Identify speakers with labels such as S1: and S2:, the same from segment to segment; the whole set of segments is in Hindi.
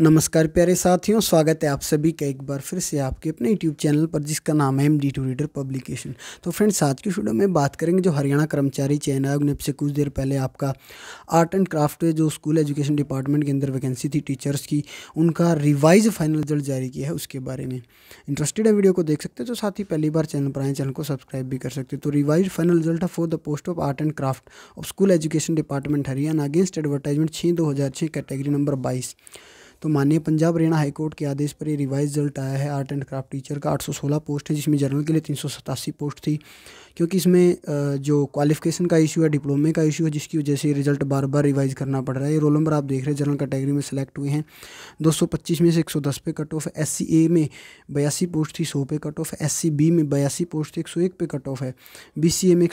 S1: नमस्कार प्यारे साथियों स्वागत है आप सभी का एक बार फिर से आपके अपने यूट्यूब चैनल पर जिसका नाम है M D two reader publication तो फ्रेंड्स आज की शुरू में बात करेंगे जो हरियाणा कर्मचारी चयन आयोग ने अब से कुछ देर पहले आपका आर्ट एंड क्राफ्ट जो स्कूल एजुकेशन डिपार्टमेंट के अंदर वैकेंसी थी टीचर्स की उनका रिवाइज फाइनल रिजल्ट जारी किया है उसके बारे में इंटरेस्टेड है वीडियो को देख सकते हैं तो साथ ही पहली बार चैनल पर आए चैनल को सब्सक्राइब भी कर सकते हैं तो revise final result for the post of art and craft of school education department Haryana against advertisement छः दो हज़ार छः कैटेगरी नंबर बाईस तो माननीय पंजाब हरियाणा हाईकोर्ट के आदेश पर ये रिवाइज रिजल्ट आया है आर्ट एंड क्राफ्ट टीचर का 816 पोस्ट है जिसमें जनरल के लिए तीन पोस्ट थी क्योंकि इसमें जो क्वालिफिकेशन का इशू है डिप्लोमे का इशू है जिसकी वजह से रिजल्ट बार बार रिवाइज करना पड़ रहा है ये रोल नंबर आप देख रहे हैं जनरल कैटेगरी में सेलेक्ट हुए हैं 225 में से 110 पे कट ऑफ है एस ए में बयासी पोस्ट थी 100 पे कट ऑफ है एस बी में बयासी पोस्ट थी 101 पे कट ऑफ है बी सी ए में एक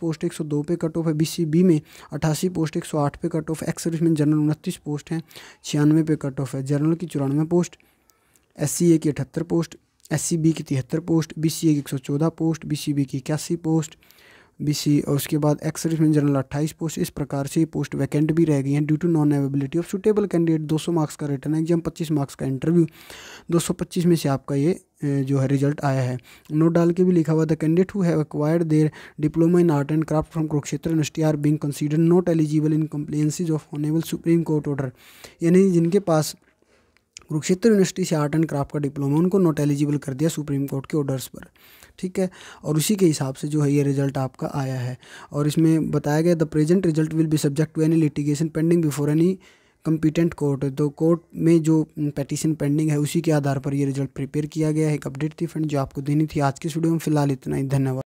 S1: पोस्ट एक पे कट ऑफ है बी सी बी में अठासी पोस्ट एक पे कट ऑफ एक्स में जनरल उनतीस पोस्ट हैं छियानवे पे कट ऑफ प्रोफेसर जनरल की चौरानवे पोस्ट एस सी ए की अठहत्तर पोस्ट एस सी बी की तिहत्तर पोस्ट बी सी ए की एक सौ चौदह पोस्ट बी सी बी की इक्यासी पोस्ट बी और उसके बाद एक्स सर्विसमैन जनरल अट्ठाईस पोस्ट इस प्रकार से ये पोस्ट वैकेंट भी रह गई हैं due to non availability of suitable candidate 200 marks का रिटर्न एग्जाम 25 मार्क्स का इंटरव्यू 225 में से आपका ये जो है रिजल्ट आया है नोट डाल के भी लिखा हुआ the candidate who have acquired their diploma in art and craft from Kurukshetra university are being consider not eligible in compliances of honourable supreme court order यानी जिनके पास कुरुक्षेत्र यूनिवर्सिटी से आर्ट एंड क्राफ्ट का डिप्लोमा उनको नॉट एलिजिबल कर दिया सुप्रीम कोर्ट के ऑर्डर्स पर ठीक है और उसी के हिसाब से जो है ये रिजल्ट आपका आया है और इसमें बताया गया the present result will be subject to any litigation pending before any competent court तो कोर्ट में जो पटिशन पेंडिंग है उसी के आधार पर ये रिजल्ट प्रिपेयर किया गया है एक अपडेट थी फ्रेंड जो आपको देनी थी आज के स्टूडियो में फिलहाल इतना ही धन्यवाद